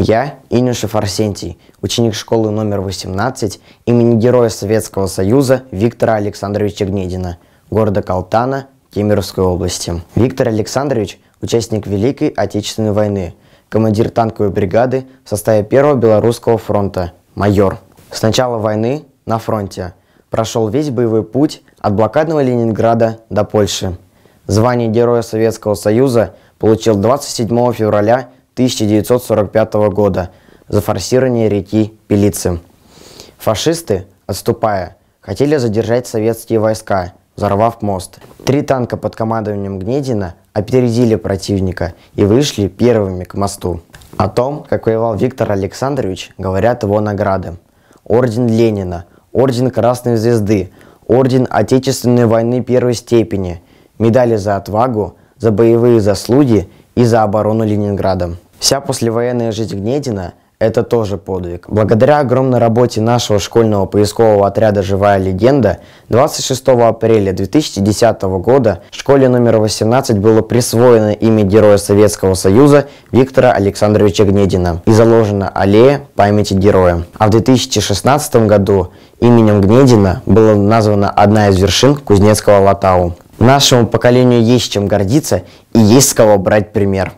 Я Инюшев Фарсентий, ученик школы номер 18 имени Героя Советского Союза Виктора Александровича Гнедина, города Калтана, Кемеровской области. Виктор Александрович – участник Великой Отечественной войны, командир танковой бригады в составе Первого Белорусского фронта, майор. С начала войны на фронте прошел весь боевой путь от блокадного Ленинграда до Польши. Звание Героя Советского Союза получил 27 февраля 1945 года за форсирование реки Пелицы. Фашисты, отступая, хотели задержать советские войска, взорвав мост. Три танка под командованием Гнедина опередили противника и вышли первыми к мосту. О том, как воевал Виктор Александрович, говорят его награды. Орден Ленина, Орден Красной Звезды, Орден Отечественной войны первой степени, медали за отвагу, за боевые заслуги и за оборону Ленинграда. Вся послевоенная жизнь Гнедина – это тоже подвиг. Благодаря огромной работе нашего школьного поискового отряда «Живая легенда» 26 апреля 2010 года в школе номер 18 было присвоено имя Героя Советского Союза Виктора Александровича Гнедина и заложена аллея памяти героя. А в 2016 году именем Гнедина была названа одна из вершин Кузнецкого Латау. Нашему поколению есть чем гордиться и есть с кого брать пример.